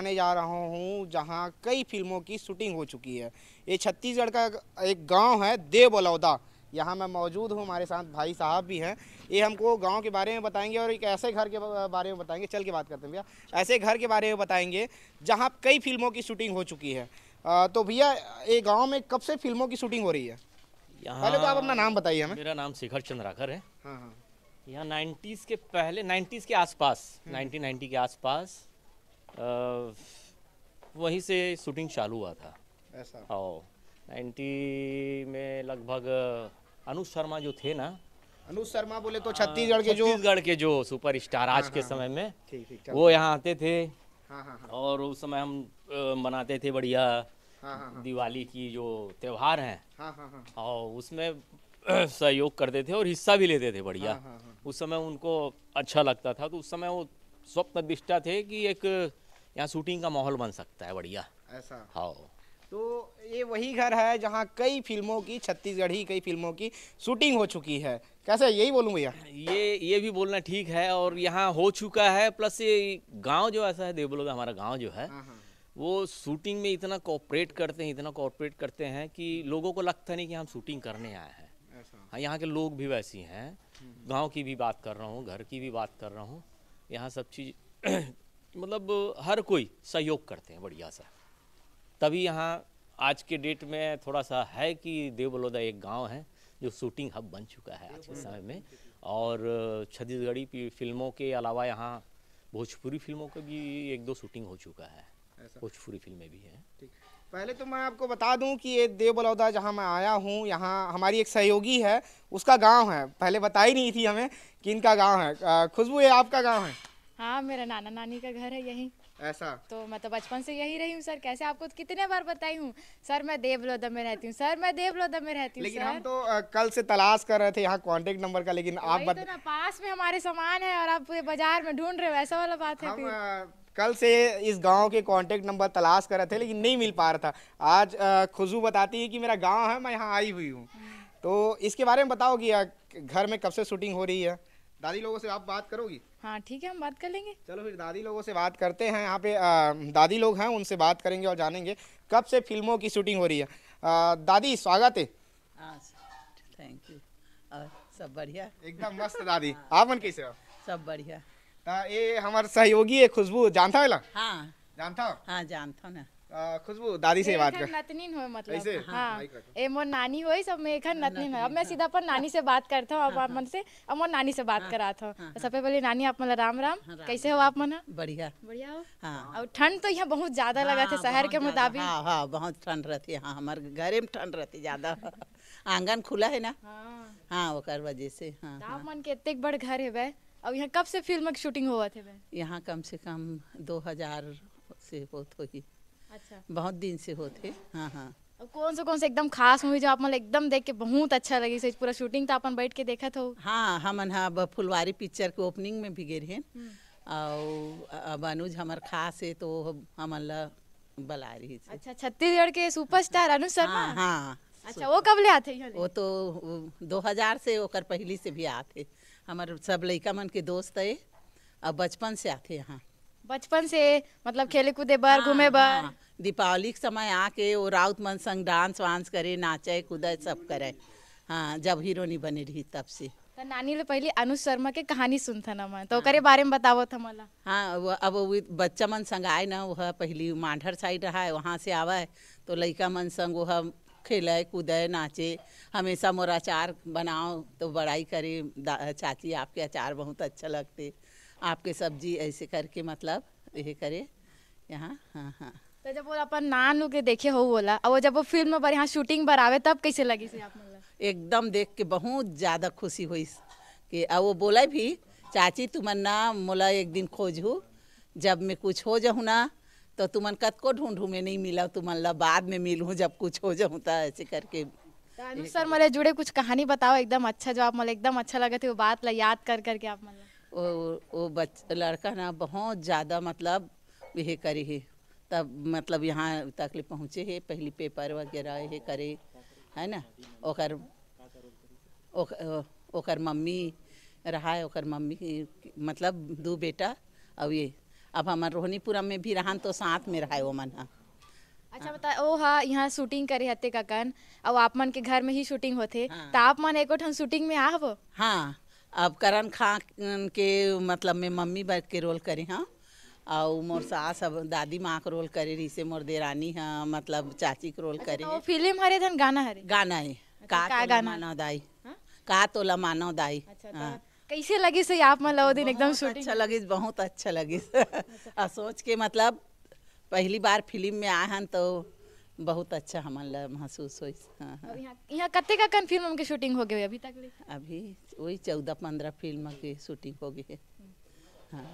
दिखाने जा रहा हूँ जहाँ कई फिल्मों की शूटिंग हो चुकी है ये छत्तीसगढ़ का एक गांव है देवबलौदा यहाँ मैं मौजूद हूँ हमारे साथ भाई साहब भी हैं ये हमको गांव के बारे में बताएंगे और एक ऐसे घर के बारे में बताएंगे चल के बात करते हैं भैया ऐसे घर के बारे में बताएंगे जहाँ कई फिल्मों की शूटिंग हो चुकी है तो भैया ये गाँव में कब से फिल्मों की शूटिंग हो रही है पहले तो आप अपना नाम बताइए हमें मेरा नाम शिखर चंद्राकर है हाँ हाँ यहाँ नाइन्टीज़ के पहले नाइन्टीज़ के आसपास हम्म। नाइनटीन के आसपास वहीं से शूटिंग चालू हुआ था ऐसा और हाँ, नाइन्टी में लगभग अनुज शर्मा जो थे ना अनुज शर्मा बोले तो हाँ, छत्तीसगढ़ के जो छत्तीसगढ़ के जो सुपर स्टार आज हाँ, के हाँ, हाँ। समय में थी, थी, थी, वो यहाँ आते थे और उस समय हम मनाते थे बढ़िया दिवाली की जो त्योहार है और उसमें सहयोग करते थे और हिस्सा भी लेते थे बढ़िया उस समय उनको अच्छा लगता था तो उस समय वो स्वप्न दिष्टा थे कि एक यहाँ शूटिंग का माहौल बन सकता है बढ़िया ऐसा हाँ तो ये वही घर है जहाँ कई फिल्मों की छत्तीसगढ़ी कई फिल्मों की शूटिंग हो चुकी है कैसे यही बोलूँ भैया ये ये भी बोलना ठीक है और यहाँ हो चुका है प्लस ये गांव जो ऐसा है देवबलोग हमारा गांव जो है हाँ, हाँ। वो शूटिंग में इतना कॉपरेट करते हैं इतना कॉपरेट करते हैं कि लोगों को लगता नहीं कि हम शूटिंग करने आए हैं हाँ यहाँ के लोग भी वैसी हैं हम्म। गाँव की भी बात कर रहा हूँ घर की भी बात कर रहा हूँ यहाँ सब चीज़ मतलब हर कोई सहयोग करते हैं बढ़िया सा तभी यहाँ आज के डेट में थोड़ा सा है कि देवबलौदा एक गांव है जो शूटिंग हब बन चुका है आज के समय में और छत्तीसगढ़ी फिल्मों के अलावा यहाँ भोजपुरी फिल्मों का भी एक दो शूटिंग हो चुका है भोजपुरी फिल्में भी हैं पहले तो मैं आपको बता दूं कि ये देवबलौदा जहाँ मैं आया हूँ यहाँ हमारी एक सहयोगी है उसका गांव है पहले बताई नहीं थी हमें कि इनका गांव है खुशबू ये आपका गांव है हाँ मेरा नाना नानी का घर है यही ऐसा तो मैं तो बचपन से यही रही हूँ सर कैसे आपको तो कितने बार बताई हूँ सर मैं देवलोदा में रहती हूँ सर मैं देवलोदा में रहती हूँ हम तो आ, कल से तलाश कर रहे थे यहाँ कॉन्टेक्ट नंबर का लेकिन आप बता... तो ना पास में हमारे सामान है और आप बाजार में ढूंढ रहे हो ऐसा वाला बात है कल से इस गांव के कांटेक्ट नंबर तलाश कर रहे थे लेकिन नहीं मिल पा रहा था आज खुशबू बताती है कि मेरा गांव है मैं यहाँ आई हुई हूँ तो इसके बारे में बताओगी घर में कब से शूटिंग हो रही है दादी लोगों से आप बात करोगी हाँ ठीक है हम बात कर लेंगे चलो फिर दादी लोगों से बात करते हैं यहाँ पे आ, दादी लोग हैं उनसे बात करेंगे और जानेंगे कब से फिल्मों की शूटिंग हो रही है आ, दादी स्वागत है थैंक यू सब बढ़िया एकदम मस्त दादी हाँ। आप मन कैसे हो सब बढ़िया ये हमार सहयोगी है खुशबू जानता है ला हाँ जानता हो हाँ जानता हूँ ना खुशबू दादी से बात कर नतनीन हो मतलब ऐसे? हाँ, हाँ ए मोर नानी हो सब मैं एखन हाँ, नतनीन है अब मैं सीधा पर हाँ। नानी से बात करता हूँ आप मन से अब मोर नानी से बात कराता हूँ तो सबसे पहले नानी आप मतलब राम राम कैसे हो आप मना बढ़िया बढ़िया हो हाँ और ठंड तो यहाँ बहुत ज्यादा लगा थे शहर के मुताबिक हाँ हाँ बहुत ठंड रहती है हाँ हमारे घर में ठंड रहती ज्यादा आंगन खुला है ना हाँ वजह से हाँ तो मन के इतने बड़े घर है भाई अब यहाँ कब से फिल्म की शूटिंग हुआ थे यहाँ कम से कम 2000 से हो तो ही अच्छा बहुत दिन से हो थे हाँ हाँ अब कौन से कौन से एकदम खास मूवी जो आप मतलब एकदम देख के बहुत अच्छा लगी से पूरा शूटिंग तो अपन बैठ के देखा था हाँ हमन हा फुलवारी पिक्चर के ओपनिंग में भी गे रहे और अब अनुज हमार खास है तो हम ला बला रही अच्छा छत्तीसगढ़ के सुपरस्टार हाँ, अनुज शर्मा हाँ, हाँ अच्छा वो कब ले आते वो तो 2000 से ओकर पहली से भी आते हमारे सब लड़का मन के दोस्त है और बचपन से आते यहाँ बचपन से मतलब खेले कूदे बार हाँ, घूमे बार हाँ, हाँ, दीपावली के समय आके वो राउत मन संग डांस वांस करे नाचे कूदे सब करे हाँ जब हीरोनी बने रही तब से तो नानी लो पहले अनुज शर्मा के कहानी सुनथन ना तो हाँ, बारे में बताओ था मला हाँ वो अब वो बच्चा मन संग आए ना वह पहली मांढर साइड रहा है वहाँ से आवा है तो लड़का मन संग वह खेलाए कूदे नाचे हमेशा मोर अचार बनाओ तो बड़ाई करे चाची आपके अचार बहुत अच्छा लगते आपके सब्जी ऐसे करके मतलब ये करे यहाँ हाँ हाँ तो जब वो अपन नान के देखे हो बोला और जब वो फिल्म पर यहाँ शूटिंग पर आवे तब कैसे लगी से आप मतलब? एकदम देख के बहुत ज़्यादा खुशी हुई कि अब वो बोला भी चाची तुम्हारा मोला एक दिन खोजू जब मैं कुछ हो जाऊँ ना तो तुमन कतको ढूंढू में नहीं मिला तुमन ला बाद में मिलूँ जब कुछ हो जाऊँ तो ऐसे करके सर मेरे जुड़े कुछ कहानी बताओ एकदम अच्छा जो आप मतलब एकदम अच्छा लगे थे वो बात ला याद कर करके आप मतलब वो वो बच लड़का ना बहुत ज़्यादा मतलब ये करे है तब मतलब यहाँ तक ले पहुँचे है पहली पेपर वगैरह ये करे है ना ओकर ओकर, ओकर मम्मी रहा है ओकर मम्मी मतलब दो बेटा और ये अब हमारे रोहनीपुरम में भी रहन तो साथ में रहा है वो मन हाँ। अच्छा बता ओ हाँ यहाँ शूटिंग करे हते ककन अब आप मन के घर में ही शूटिंग होते हाँ। तो आप मन एक शूटिंग में आब हाँ अब करण खान के मतलब में मम्मी बर के रोल करे हाँ और मोर सास अब दादी माँ का रोल करे रही से मोर देरानी हाँ मतलब चाची का रोल अच्छा, करे तो फिल्म हरे धन गाना हरे गाना है अच्छा, का, का गाना मानव दाई हाँ? का तोला मानव दाई अच्छा, हाँ। तो कैसे लगी से आप मतलब वो दिन एकदम शूटिंग अच्छा लगी बहुत अच्छा लगी और सोच के मतलब पहली बार फिल्म में आए हैं तो बहुत अच्छा हम महसूस हो हाँ, हाँ। यहाँ कते का कन फिल्म के शूटिंग हो गई अभी तक अभी वही चौदह पंद्रह फिल्म की शूटिंग हो गई है हाँ।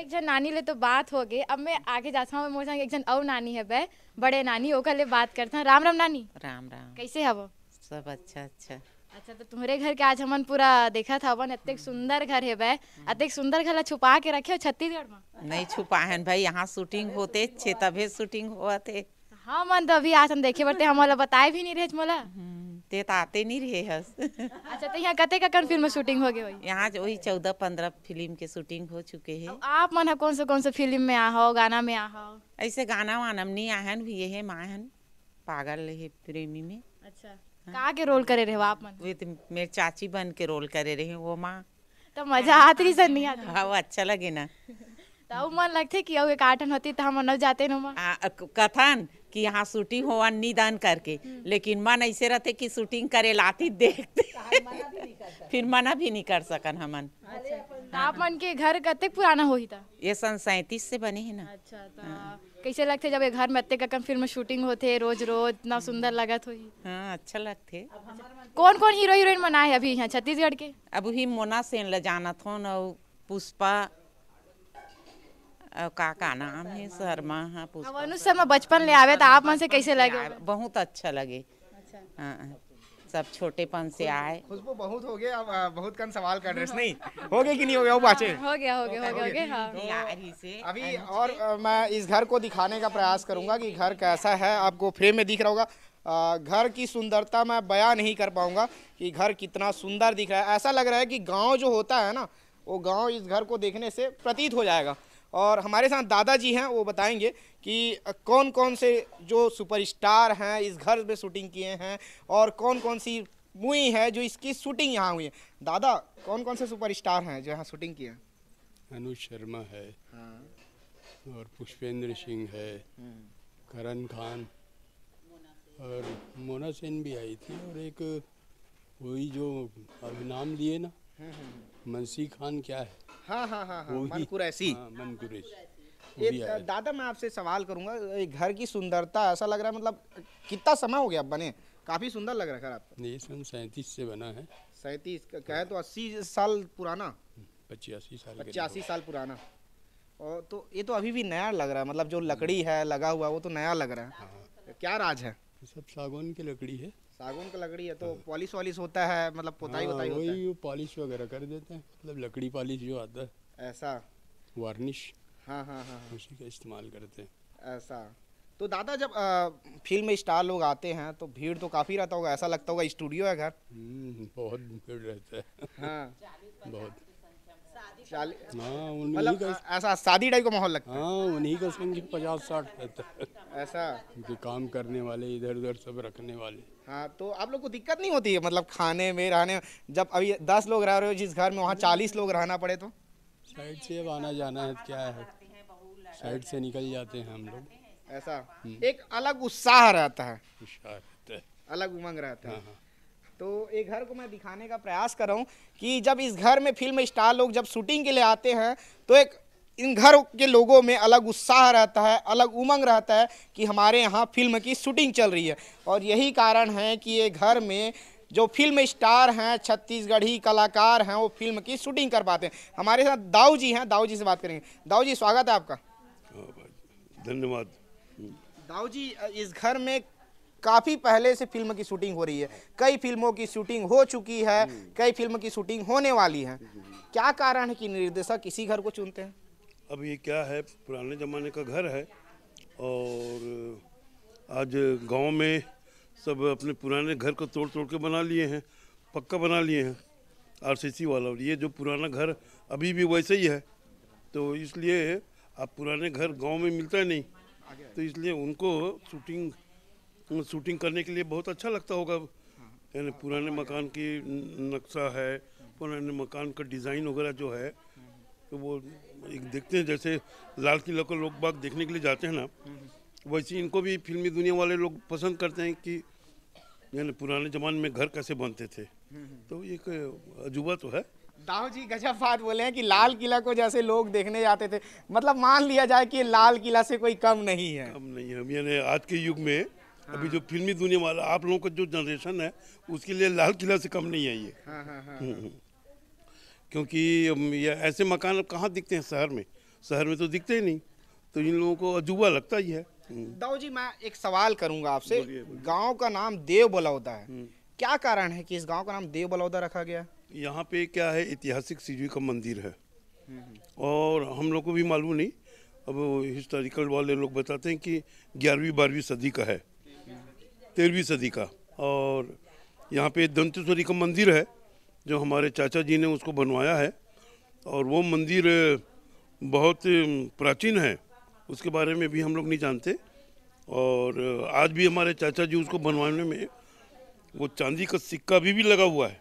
एक जन नानी ले तो बात हो गई अब मैं आगे जाता हूँ मोर संग एक जन और नानी है बे बड़े नानी ओकर ले बात करता हूँ राम राम नानी राम राम कैसे है वो सब अच्छा अच्छा अच्छा तो तुम्हारे घर के आज हमन पूरा देखा था अपन अतिक सुंदर घर है भाई अतिक सुंदर घर छुपा के रखे हो छत्तीसगढ़ में नहीं छुपा है भाई यहाँ शूटिंग होते छे तभी शूटिंग होते थे हाँ मन तो अभी आज हम देखे बटे हमला बताए भी नहीं रहे मोला हम्म, ते तो आते नहीं रहे हस अच्छा तो यहाँ कते का कन फिल्म शूटिंग हो गई यहाँ जो वही चौदह पंद्रह फिल्म के शूटिंग हो चुके हैं आप मन कौन से कौन से फिल्म में आओ गाना में आओ ऐसे गाना वाना नहीं आहन भी ये है माहन पागल है प्रेमी में अच्छा हाँ। का के रोल करे रहे आप मन वे तो मेरे चाची बन के रोल करे रही वो माँ तो मजा आती रही सर नहीं आती हाँ वो अच्छा लगे ना तो मन लगते कि अब एक आठन होती तो हम नव जाते न हाँ, कथन कि यहाँ शूटिंग हो निदान करके हम्म। लेकिन मन ऐसे रहते कि शूटिंग करे लाती देखते तो फिर मना भी नहीं कर सकन हमन अच्छा, तो आप मन के घर कते पुराना हो ही था ये सन सैतीस से बने है ना अच्छा हाँ। कैसे लगते जब घर में अत्ते कम फिल्म शूटिंग होते रोज रोज इतना सुंदर लगत हुई हाँ अच्छा लगते कौन कौन हीरो हीरोइन बना है अभी यहाँ छत्तीसगढ़ के अब ही मोना सेन ले जाना थोन और पुष्पा का का नाम है शर्मा हाँ पुष्पा अनुज शर्मा बचपन ले आवे तो आप मन से कैसे लगे बहुत अच्छा लगे अच्छा हाँ, हाँ। सब छोटेपन से आए खुशबू बहुत हो गया बहुत कम सवाल कर रहे नहीं हो गया कि नहीं हो गया वो बातें हो गया हो गया हो गया, हो गया हाँ। से अभी हाँ और मैं इस घर को दिखाने का प्रयास करूंगा कि घर कैसा है आपको फ्रेम में दिख रहा होगा घर की सुंदरता मैं बयां नहीं कर पाऊंगा कि घर कितना सुंदर दिख रहा है ऐसा लग रहा है कि गाँव जो होता है ना वो गाँव इस घर को देखने से प्रतीत हो जाएगा और हमारे साथ दादाजी हैं वो बताएंगे कि कौन कौन से जो सुपरस्टार हैं इस घर में शूटिंग किए हैं और कौन कौन सी मूवी है जो इसकी शूटिंग यहाँ हुई है दादा कौन कौन से सुपरस्टार हैं जो यहाँ शूटिंग किए हैं अनुज शर्मा है हाँ। और पुष्पेंद्र सिंह है हम्म। करण खान और मोना सेन भी आई थी और एक वही जो अभी नाम लिए ना मनसी हम्म, हम्म, खान क्या है हाँ हाँ हाँ, हाँ मनकुरैसी हाँ, मनकुरैसी ये दादा मैं आपसे सवाल करूंगा घर की सुंदरता ऐसा लग रहा है मतलब कितना समय हो गया बने काफी सुंदर लग रहा है घर आपका ये सन से बना है सैतीस कहे तो अस्सी साल पुराना पचासी साल पचासी साल पुराना और तो ये तो अभी भी नया लग रहा है मतलब जो लकड़ी है लगा हुआ वो तो नया लग रहा है हाँ। क्या राज है सब सागौन की लकड़ी है सागौन का लकड़ी है तो पॉलिश वॉलिश होता है मतलब पोताई हाँ, वही पॉलिश वगैरह कर देते हैं मतलब लकड़ी पॉलिश जो आता है ऐसा वार्निश हाँ, हाँ हाँ हाँ उसी का इस्तेमाल करते हैं ऐसा तो दादा जब आ, फिल्म स्टार लोग आते हैं तो भीड़ तो काफ़ी रहता होगा ऐसा लगता होगा स्टूडियो है घर हम्म, बहुत भीड़ रहता है हाँ। बहुत हाँ, मतलब, ऐसा शादी टाइप का माहौल लगता है उन्हीं का संख्या पचास साठ रहता है ऐसा जो काम करने वाले इधर उधर सब रखने वाले हाँ तो आप लोग को दिक्कत नहीं होती है मतलब खाने में रहने जब अभी दस लोग रह रहे हो जिस घर में वहाँ चालीस लोग रहना पड़े तो साइड से अब आना जाना है क्या है साइड से निकल जाते हैं हम लोग ऐसा हम्म। एक अलग उत्साह रहता है अलग उमंग रहता है हाँ, हाँ। तो ये घर को मैं दिखाने का प्रयास कर रहा हूँ कि जब इस घर में फिल्म स्टार लोग जब शूटिंग के लिए आते हैं तो एक इन घर के लोगों में अलग उत्साह रहता है अलग उमंग रहता है कि हमारे यहाँ फिल्म की शूटिंग चल रही है और यही कारण है कि ये घर में जो फिल्म स्टार हैं छत्तीसगढ़ी कलाकार हैं वो फिल्म की शूटिंग कर पाते हैं हमारे साथ दाऊ जी हैं दाऊ जी से बात करेंगे दाऊ जी स्वागत है आपका धन्यवाद दाऊ जी इस घर में काफ़ी पहले से फिल्म की शूटिंग हो रही है कई फिल्मों की शूटिंग हो चुकी है कई फिल्म की शूटिंग होने वाली है क्या कारण है कि निर्देशक इसी घर को चुनते हैं अब ये क्या है पुराने ज़माने का घर है और आज गांव में सब अपने पुराने घर को तोड़ तोड़ के बना लिए हैं पक्का बना लिए हैं आरसीसी वाला और ये जो पुराना घर अभी भी वैसे ही है तो इसलिए आप पुराने घर गांव में मिलता है नहीं तो इसलिए उनको शूटिंग शूटिंग करने के लिए बहुत अच्छा लगता होगा यानी पुराने मकान की नक्शा है पुराने मकान का डिज़ाइन वगैरह जो है तो वो एक देखते हैं जैसे लाल किला को लोग बाग देखने के लिए जाते हैं ना वैसे इनको भी फिल्मी दुनिया वाले लोग पसंद करते हैं कि यानी पुराने ज़माने में घर कैसे बनते थे तो एक अजूबा तो है दाऊ जी गजब बात बोले हैं कि लाल किला को जैसे लोग देखने जाते थे मतलब मान लिया जाए कि लाल किला से कोई कम नहीं है कम नहीं है यानी आज के युग में हाँ। अभी जो फिल्मी दुनिया वाला आप लोगों का जो जनरेशन है उसके लिए लाल किला से कम नहीं है ये हाँ, हाँ, हाँ, हम्म, हम्म। क्योंकि ये ऐसे मकान अब कहाँ दिखते हैं शहर में शहर में तो दिखते ही नहीं तो इन लोगों को अजूबा लगता ही है दाऊ जी मैं एक सवाल करूंगा आपसे गांव का नाम देव बलौदा है हम्म। क्या कारण है कि इस गांव का नाम देव बलौदा रखा गया यहाँ पे क्या है ऐतिहासिक सीजी का मंदिर है हम्म, हम्म। और हम लोग को भी मालूम नहीं अब हिस्टोरिकल वाले लोग बताते हैं कि ग्यारहवीं बारहवीं सदी का है तेरहवीं सदी का और यहाँ पे दंतेश्वरी का मंदिर है जो हमारे चाचा जी ने उसको बनवाया है और वो मंदिर बहुत प्राचीन है उसके बारे में भी हम लोग नहीं जानते और आज भी हमारे चाचा जी उसको बनवाने में वो चांदी का सिक्का भी भी लगा हुआ है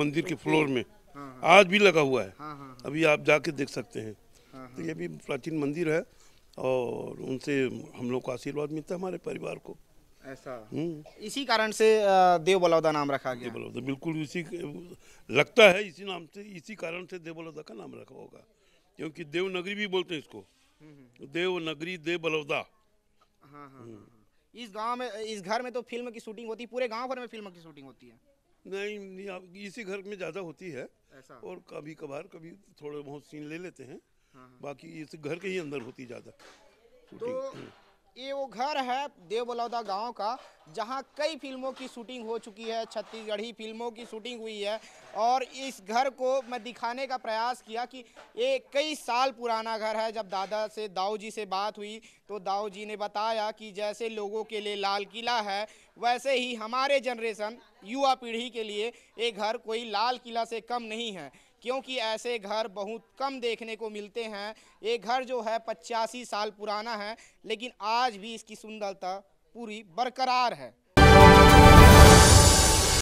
मंदिर के फ्लोर में हाँ, हाँ, हाँ। आज भी लगा हुआ है अभी आप जाके देख सकते हैं तो ये भी प्राचीन मंदिर है और उनसे हम लोग को आशीर्वाद मिलता है हमारे परिवार को ऐसा हम्म। इसी कारण से देव बलौदा नाम रखा गया बलौदा बिल्कुल इसी लगता है इसी नाम से इसी कारण से देव बलौदा का नाम रखा होगा क्योंकि देवनगरी भी बोलते हैं इसको देव नगरी दे बलौदा हाँ, हाँ, हाँ, इस गांव में इस घर में तो फिल्म की शूटिंग होती है पूरे गांव भर में फिल्म की शूटिंग होती है नहीं इसी घर में ज़्यादा होती है और कभी कभार कभी थोड़े बहुत सीन ले लेते हैं बाकी इस घर के ही अंदर होती ज़्यादा तो ये वो घर है देवबलौदा गांव का जहां कई फिल्मों की शूटिंग हो चुकी है छत्तीसगढ़ी फिल्मों की शूटिंग हुई है और इस घर को मैं दिखाने का प्रयास किया कि ये कई साल पुराना घर है जब दादा से दाऊ जी से बात हुई तो दाऊ जी ने बताया कि जैसे लोगों के लिए लाल किला है वैसे ही हमारे जनरेशन युवा पीढ़ी के लिए ये घर कोई लाल किला से कम नहीं है क्योंकि ऐसे घर बहुत कम देखने को मिलते हैं ये घर जो है पचासी साल पुराना है लेकिन आज भी इसकी सुंदरता पूरी बरकरार है